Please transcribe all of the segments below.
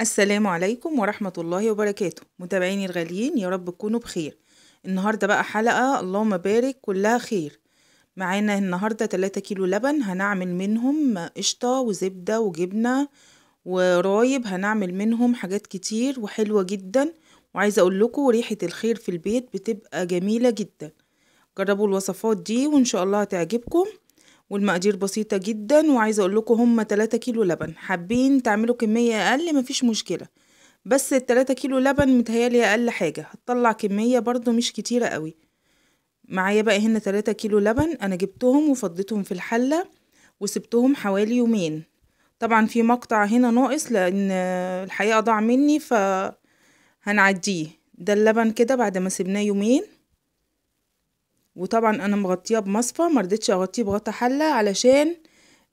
السلام عليكم ورحمة الله وبركاته متابعيني الغاليين يا رب تكونوا بخير النهاردة بقى حلقة اللهم بارك كلها خير معانا النهاردة 3 كيلو لبن هنعمل منهم قشطة وزبدة وجبنة ورايب هنعمل منهم حاجات كتير وحلوة جدا وعايزة اقول لكم ريحة الخير في البيت بتبقى جميلة جدا جربوا الوصفات دي وان شاء الله هتعجبكم والمقادير بسيطة جدا وعايزة اقول لكم هما 3 كيلو لبن حابين تعملوا كمية اقل مفيش مشكلة بس التلاتة كيلو لبن متهيالي اقل حاجة هتطلع كمية برضو مش كتيرة قوي معايا بقى هنا تلاتة كيلو لبن انا جبتهم وفضيتهم في الحلة وسبتهم حوالي يومين طبعا في مقطع هنا ناقص لان الحقيقة ضاع مني ف هنعديه ده اللبن كده بعد ما سيبناه يومين وطبعا انا مغطياه بمصفى مرضتش اغطيه بغطا حله علشان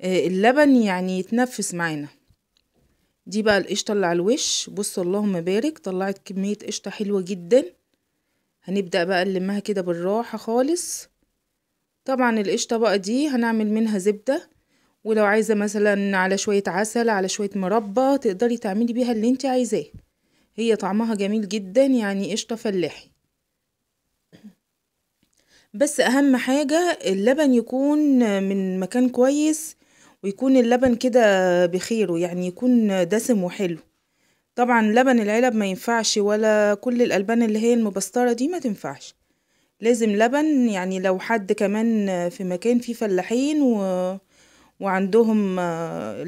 آه، اللبن يعني يتنفس معانا دي بقى القشطه اللي على الوش بصوا اللهم بارك طلعت كميه قشطه حلوه جدا هنبدا بقى نلمها كده بالراحه خالص طبعا القشطه بقى دي هنعمل منها زبده ولو عايزه مثلا على شويه عسل على شويه مربى تقدري تعملي بيها اللي انت عايزاه هي طعمها جميل جدا يعني قشطه فلاحي بس أهم حاجة اللبن يكون من مكان كويس ويكون اللبن كده بخيره يعني يكون دسم وحلو طبعا لبن العلب ما ينفعش ولا كل الألبان اللي هي المبسترة دي ما تنفعش لازم لبن يعني لو حد كمان في مكان فيه فلاحين و... وعندهم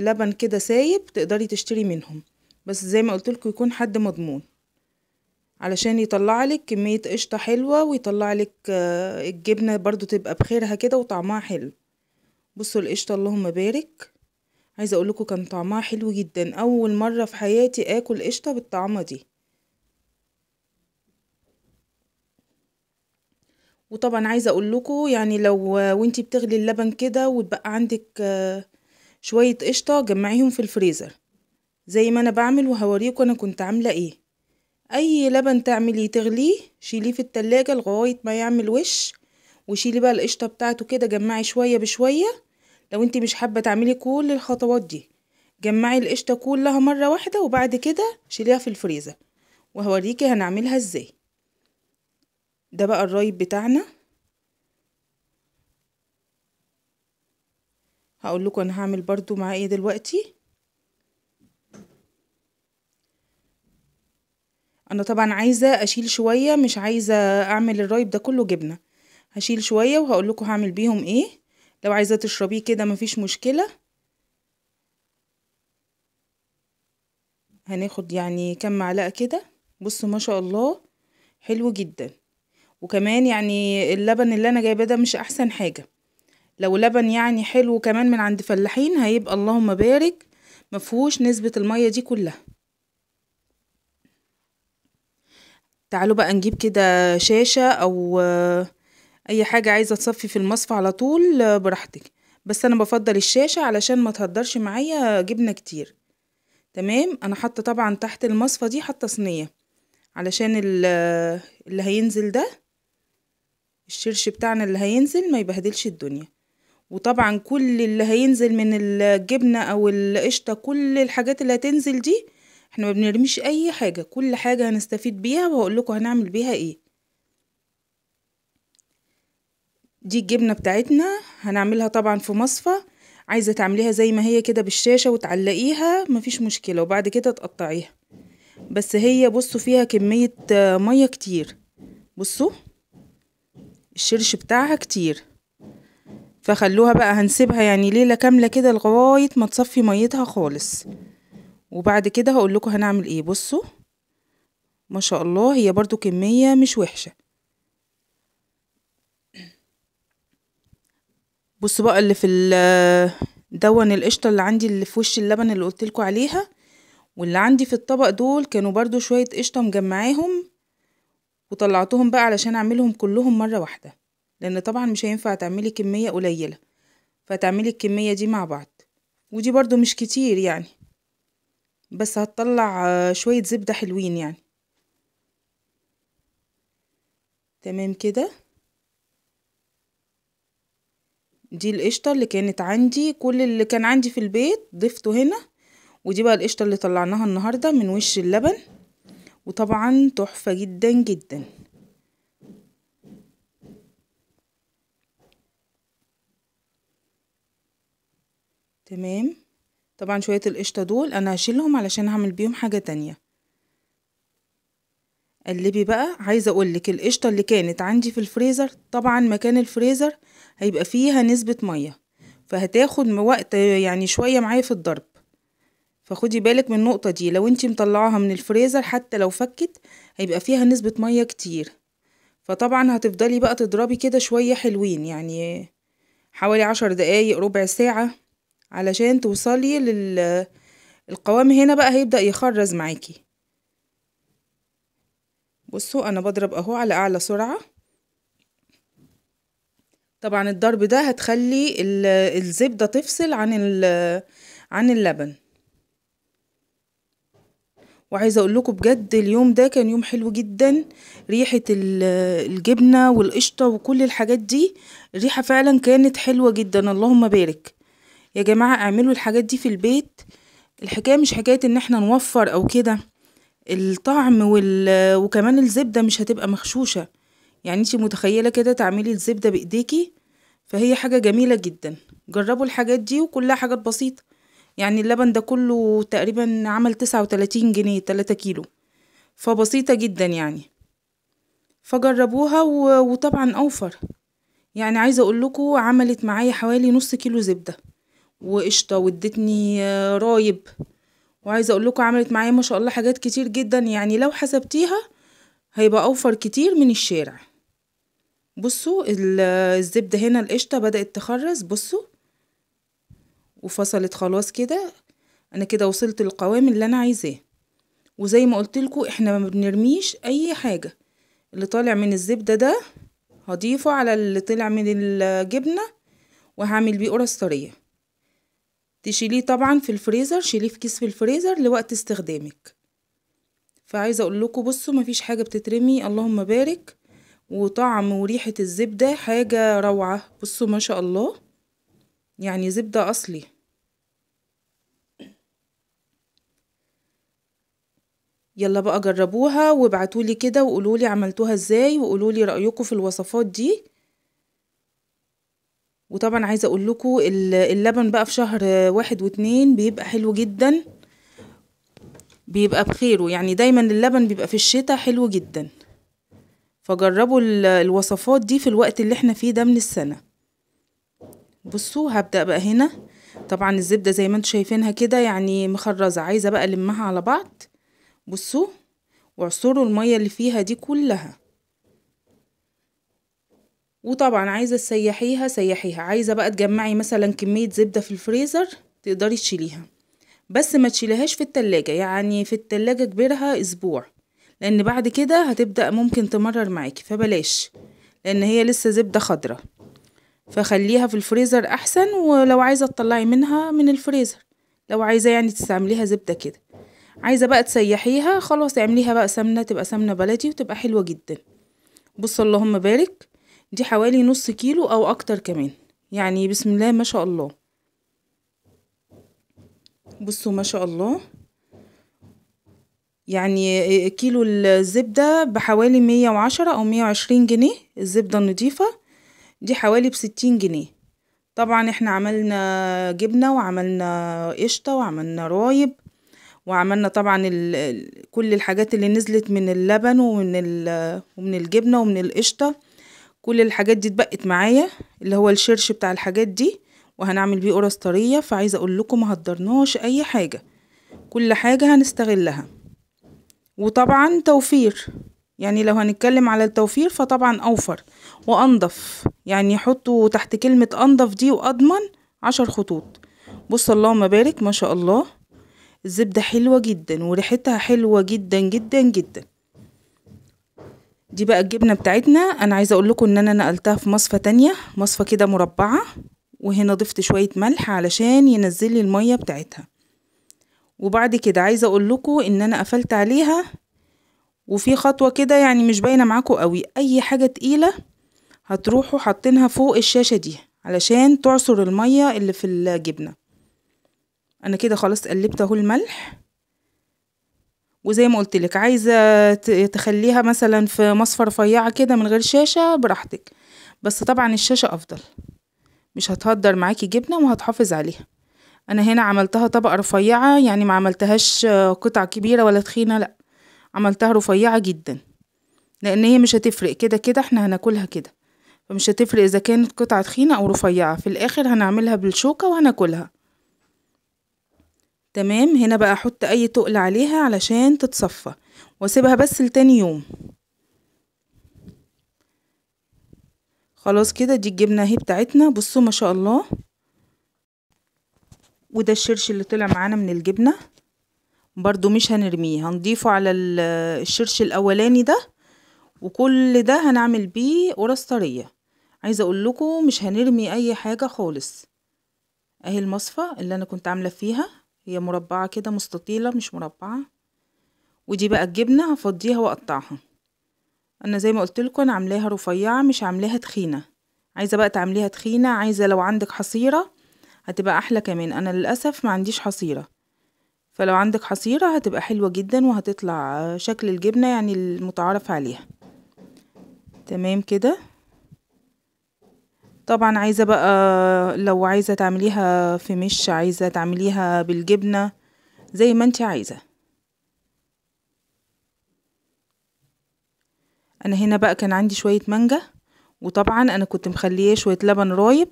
لبن كده سايب تقدري تشتري منهم بس زي ما قلتلكوا يكون حد مضمون علشان يطلع لك كمية قشطة حلوة ويطلع لك آه، الجبنة برضو تبقى بخيرها كده وطعمها حلو بصوا القشطة اللهم بارك عايزة اقول لكم كان طعمها حلو جدا اول مرة في حياتي اكل قشطة بالطعمة دي وطبعا عايزة اقول لكم يعني لو آه، وانتي بتغلي اللبن كده وتبقى عندك آه، شوية قشطة جمعيهم في الفريزر زي ما انا بعمل وهوريكم انا كنت عاملة ايه اي لبن تعمليه تغليه شيليه في التلاجة لغاية ما يعمل وش وشيلي بقى القشطة بتاعته كده جمعي شوية بشوية لو انتي مش حابة تعملي كل الخطوات دي جمعي القشطة كلها مرة واحدة وبعد كده شيليها في الفريزة وهوريكي هنعملها ازاي ده بقى الرايب بتاعنا هقول لكم انا هعمل برضو معاه ايه دلوقتي أنا طبعا عايزة أشيل شوية مش عايزة أعمل الرايب ده كله جبنة هشيل شوية وهقولكوا هعمل بيهم ايه لو عايزة تشربيه كده مفيش مشكلة هناخد يعني كام معلقة كده بصوا ما شاء الله حلو جدا وكمان يعني اللبن اللي انا جايباه ده مش احسن حاجة لو لبن يعني حلو كمان من عند فلاحين هيبقى اللهم بارك مفهوش نسبة المية دي كلها تعالوا بقى نجيب كده شاشة أو أي حاجة عايزة تصفي في المصفى على طول براحتك بس أنا بفضل الشاشة علشان ما تهدرش معايا جبنة كتير تمام أنا حاطة طبعا تحت المصفى دي حاطة صينية علشان اللي هينزل ده الشرش بتاعنا اللي هينزل ما يبهدلش الدنيا وطبعا كل اللي هينزل من الجبنة أو القشطة كل الحاجات اللي هتنزل دي احنا ما بنرميش اي حاجة كل حاجة هنستفيد بيها وهقول لكم هنعمل بيها ايه دي الجبنة بتاعتنا هنعملها طبعا في مصفى عايزة تعمليها زي ما هي كده بالشاشة وتعلقيها مفيش مشكلة وبعد كده تقطعيها بس هي بصوا فيها كمية آه، مية كتير بصوا الشرش بتاعها كتير فخلوها بقى هنسيبها يعني ليلة كاملة كده لغاية ما تصفي ميتها خالص وبعد كده هقول لكم هنعمل ايه بصوا ما شاء الله هي برضو كمية مش وحشة بصوا بقى اللي في دون القشطة اللي عندي اللي في وش اللبن اللي قلت لكم عليها واللي عندي في الطبق دول كانوا برضو شوية قشطة مجمعاهم وطلعتهم بقى علشان اعملهم كلهم مرة واحدة لان طبعا مش هينفع تعملي كمية قليلة فتعملي الكمية دي مع بعض ودي برضو مش كتير يعني بس هتطلع آه، شوية زبدة حلوين يعني تمام كده دي القشطة اللي كانت عندي كل اللي كان عندي في البيت ضفته هنا ودي بقى القشطة اللي طلعناها النهاردة من وش اللبن وطبعا تحفة جدا جدا تمام طبعا شوية القشطة دول أنا هشيلهم علشان هعمل بيهم حاجة تانية قلبي بقى عايزة أقولك القشطة اللي كانت عندي في الفريزر طبعا مكان الفريزر هيبقى فيها نسبة مية فهتاخد وقت يعني شوية معايا في الضرب فخدي بالك من النقطة دي لو انتي مطلعاها من الفريزر حتى لو فكت هيبقى فيها نسبة مية كتير فطبعا هتفضلي بقى تضربي كده شوية حلوين يعني حوالي عشر دقايق ربع ساعة علشان توصلي لل القوام هنا بقى هيبدأ يخرز معاكي بصوا انا بضرب اهو على اعلى سرعة طبعا الضرب ده هتخلي الزبدة تفصل عن عن اللبن وعايزه اقول لكم بجد اليوم ده كان يوم حلو جدا ريحه الجبنه والقشطه وكل الحاجات دي الريحه فعلا كانت حلوه جدا اللهم بارك يا جماعة اعملوا الحاجات دي في البيت الحكاية مش حكاية ان احنا نوفر او كده الطعم وال... وكمان الزبدة مش هتبقى مخشوشة يعني انتي متخيلة كده تعملي الزبدة بايديكي فهي حاجة جميلة جدا جربوا الحاجات دي وكلها حاجات بسيطة يعني اللبن ده كله تقريبا عمل تسعة وتلاتين جنيه تلاتة كيلو فبسيطة جدا يعني فجربوها و... وطبعا اوفر يعني عايزة اقول لكم عملت معايا حوالي نص كيلو زبدة وقشطه وادتني آه، رايب وعايزه اقول لكم عملت معايا ما شاء الله حاجات كتير جدا يعني لو حسبتيها هيبقى اوفر كتير من الشارع بصوا آه، الزبده هنا القشطه بدات تخرز بصوا وفصلت خلاص كده انا كده وصلت للقوام اللي انا عايزاه وزي ما قلت لكم احنا ما بنرميش اي حاجه اللي طالع من الزبده ده هضيفه على اللي طلع من الجبنه وهعمل بيه قرص طريه تشيليه طبعا في الفريزر شيليه في كيس في الفريزر لوقت استخدامك فعايزه اقول لكم بصوا مفيش حاجه بتترمي اللهم بارك وطعم وريحه الزبده حاجه روعه بصوا ما شاء الله يعني زبده اصلي يلا بقى جربوها وابعتولي كده وقولولي عملتوها ازاي وقولولي رأيكم في الوصفات دي وطبعا عايزه اقول لكم اللبن بقى في شهر واحد واتنين بيبقى حلو جدا بيبقى بخيره يعني دايما اللبن بيبقى في الشتاء حلو جدا فجربوا الوصفات دي في الوقت اللي احنا فيه ده من السنه بصوا هبدا بقى هنا طبعا الزبده زي ما انتم شايفينها كده يعني مخرزه عايزه بقى المها على بعض بصوا واعصروا الميه اللي فيها دي كلها وطبعا عايزة تسيحيها سيحيها عايزة بقى تجمعي مثلا كمية زبدة في الفريزر تقدري تشيليها بس ما تشيليهاش في التلاجة يعني في التلاجة كبرها اسبوع لان بعد كده هتبدأ ممكن تمرر معاكي فبلاش لان هي لسه زبدة خضرة فخليها في الفريزر احسن ولو عايزة تطلعي منها من الفريزر لو عايزة يعني تستعمليها زبدة كده عايزة بقى تسيحيها خلاص اعمليها بقى سمنة تبقى سمنة بلدي وتبقى حلوة جدا بص اللهم بارك دي حوالي نص كيلو او اكتر كمان يعني بسم الله ما شاء الله بصوا ما شاء الله يعني كيلو الزبدة بحوالي مية وعشرة أو مية وعشرين جنيه الزبدة النضيفة دي حوالي بستين جنيه طبعا احنا عملنا جبنة وعملنا قشطة وعملنا رايب وعملنا طبعا ال كل الحاجات اللي نزلت من اللبن ومن, ومن الجبنة ومن القشطة كل الحاجات دي اتبقت معايا اللي هو الشرش بتاع الحاجات دي وهنعمل بيه قرص طريه فعايزه اقول لكم مهدرناش اي حاجه كل حاجه هنستغلها وطبعا توفير يعني لو هنتكلم على التوفير فطبعا اوفر وانضف يعني حطوا تحت كلمه انضف دي واضمن عشر خطوط بص اللهم بارك ما شاء الله الزبده حلوه جدا وريحتها حلوه جدا جدا جدا دي بقى الجبنة بتاعتنا انا عايزة اقول لكم ان انا نقلتها في مصفة تانية مصفة كده مربعة وهنا ضفت شوية ملح علشان ينزل لي المية بتاعتها وبعد كده عايزة اقول لكم ان انا قفلت عليها وفي خطوة كده يعني مش باينة معاكم قوي اي حاجة تقيلة هتروحوا حاطينها فوق الشاشة دي علشان تعصر المية اللي في الجبنة انا كده خلاص قلبت اهو الملح وزي ما قلت لك عايزه تخليها مثلا في مصفى رفيعه كده من غير شاشه براحتك بس طبعا الشاشه افضل مش هتهدر معاكي جبنه وهتحافظ عليها انا هنا عملتها طبقه رفيعه يعني ما عملتهاش قطع كبيره ولا تخينه لا عملتها رفيعه جدا لان هي مش هتفرق كده كده احنا هناكلها كده فمش هتفرق اذا كانت قطعه تخينه او رفيعه في الاخر هنعملها بالشوكه وهناكلها تمام هنا بقى احط اي تقل عليها علشان تتصفى واسيبها بس لتاني يوم خلاص كده دي الجبنه اهي بتاعتنا بصوا ما شاء الله وده الشرش اللي طلع معانا من الجبنه برضو مش هنرميه هنضيفه على الشرش الاولاني ده وكل ده هنعمل بيه قرص طريه عايزه اقول لكم مش هنرمي اي حاجه خالص اهي المصفى اللي انا كنت عامله فيها هي مربعة كده مستطيلة مش مربعة ودي بقى الجبنة هفضيها واقطعها انا زي ما قلت لكم انا عاملاها رفيعة مش عاملاها تخينة عايزة بقى تعمليها تخينة عايزة لو عندك حصيرة هتبقى احلى كمان انا للأسف ما عنديش حصيرة فلو عندك حصيرة هتبقى حلوة جدا وهتطلع شكل الجبنة يعني المتعارف عليها تمام كده طبعا عايزة بقى لو عايزة تعمليها في مش عايزة تعمليها بالجبنة زي ما انت عايزة انا هنا بقى كان عندي شوية مانجا وطبعا انا كنت مخليه شوية لبن رايب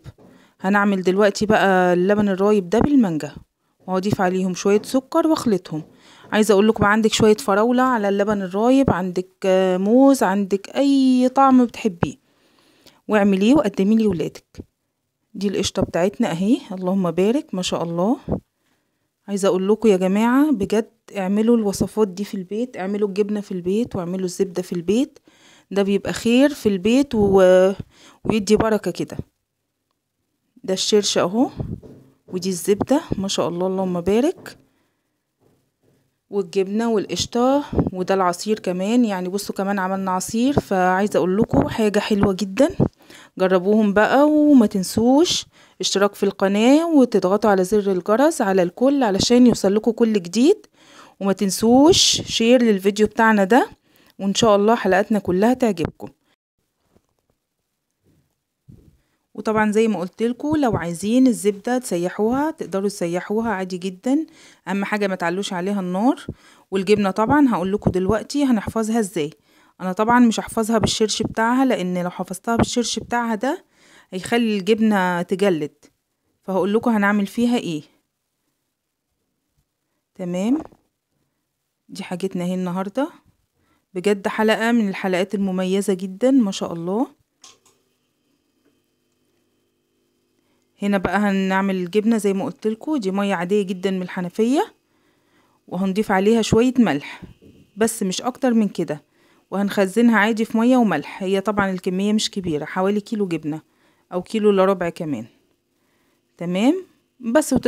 هنعمل دلوقتي بقى اللبن الرايب ده بالمانجا واضيف عليهم شوية سكر واخلطهم عايزه اقول لكم عندك شويه فراوله على اللبن الرايب عندك آه، موز عندك اي طعم بتحبيه واعمليه وقدمي لي ولادك دي القشطه بتاعتنا اهي اللهم بارك ما شاء الله عايزه اقول لكم يا جماعه بجد اعملوا الوصفات دي في البيت اعملوا الجبنه في البيت واعملوا الزبده في البيت ده بيبقى خير في البيت و... ويدي بركه كده ده الشرش اهو ودي الزبده ما شاء الله اللهم بارك والجبنه والقشطه وده العصير كمان يعني بصوا كمان عملنا عصير فعايزه اقول لكم حاجه حلوه جدا جربوهم بقى وما تنسوش اشتراك في القناة وتضغطوا على زر الجرس على الكل علشان يوصلكوا كل جديد وما تنسوش شير للفيديو بتاعنا ده وان شاء الله حلقاتنا كلها تعجبكم وطبعا زي ما قلت لكم لو عايزين الزبده تسيحوها تقدروا تسيحوها عادي جدا اهم حاجه ما تعلوش عليها النار والجبنه طبعا هقول لكم دلوقتي هنحفظها ازاي انا طبعا مش هحفظها بالشرش بتاعها لان لو حفظتها بالشرش بتاعها ده هيخلي الجبنة تجلد فهقول لكم هنعمل فيها ايه تمام دي حاجتنا اهي النهاردة بجد حلقة من الحلقات المميزة جدا ما شاء الله هنا بقى هنعمل الجبنة زي ما قلت لكم دي مية عادية جدا من الحنفية وهنضيف عليها شوية ملح بس مش اكتر من كده وهنخزنها عادي في مية وملح هي طبعا الكمية مش كبيرة حوالي كيلو جبنة أو كيلو إلا ربع كمان تمام بس وت...